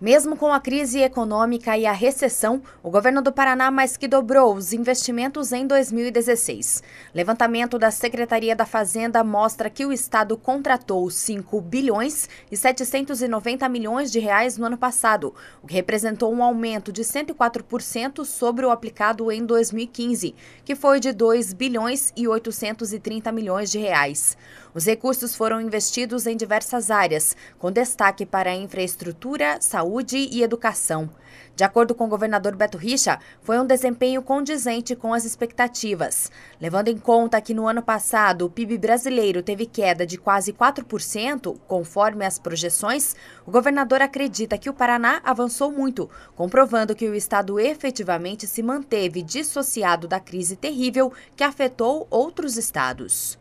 Mesmo com a crise econômica e a recessão, o governo do Paraná mais que dobrou os investimentos em 2016. Levantamento da Secretaria da Fazenda mostra que o estado contratou 5 bilhões e 790 milhões de reais no ano passado, o que representou um aumento de 104% sobre o aplicado em 2015, que foi de 2 bilhões e 830 milhões de reais. Os recursos foram investidos em diversas áreas, com destaque para infraestrutura, saúde e educação. De acordo com o governador Beto Richa, foi um desempenho condizente com as expectativas. Levando em conta que no ano passado o PIB brasileiro teve queda de quase 4%, conforme as projeções, o governador acredita que o Paraná avançou muito, comprovando que o estado efetivamente se manteve dissociado da crise terrível que afetou outros estados.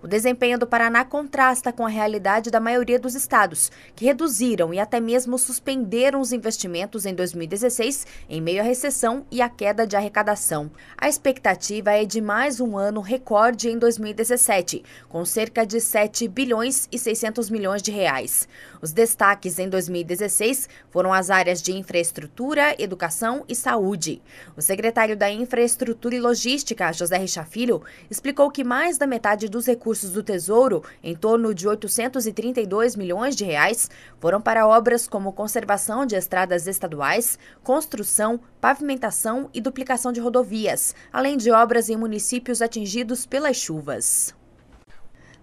O desempenho do Paraná contrasta com a realidade da maioria dos estados, que reduziram e até mesmo suspenderam os investimentos em 2016, em meio à recessão e à queda de arrecadação. A expectativa é de mais um ano recorde em 2017, com cerca de 7 bilhões e 600 milhões de reais. Os destaques em 2016 foram as áreas de infraestrutura, educação e saúde. O secretário da Infraestrutura e Logística, José Richa Filho, explicou que mais da metade dos recursos recursos do Tesouro, em torno de 832 milhões de reais, foram para obras como conservação de estradas estaduais, construção, pavimentação e duplicação de rodovias, além de obras em municípios atingidos pelas chuvas.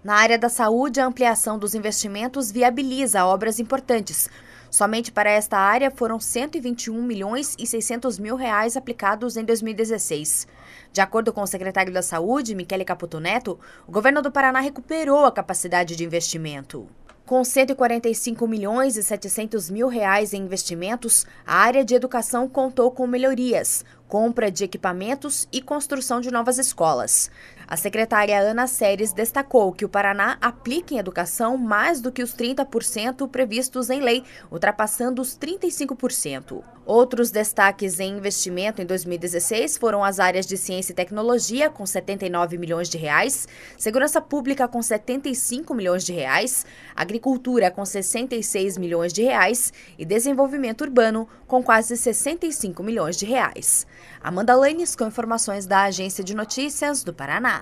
Na área da saúde, a ampliação dos investimentos viabiliza obras importantes. Somente para esta área foram 121 milhões e 600 mil reais aplicados em 2016. De acordo com o secretário da Saúde, Michele Caputo Neto, o governo do Paraná recuperou a capacidade de investimento. Com 145 milhões e 700 mil reais em investimentos, a área de educação contou com melhorias, compra de equipamentos e construção de novas escolas. A secretária Ana Seres destacou que o Paraná aplica em educação mais do que os 30% previstos em lei, ultrapassando os 35%. Outros destaques em investimento em 2016 foram as áreas de ciência e tecnologia com 79 milhões de reais, segurança pública com 75 milhões de reais, agricultura com 66 milhões de reais e desenvolvimento urbano com quase 65 milhões de reais. Amanda Lanes com informações da Agência de Notícias do Paraná.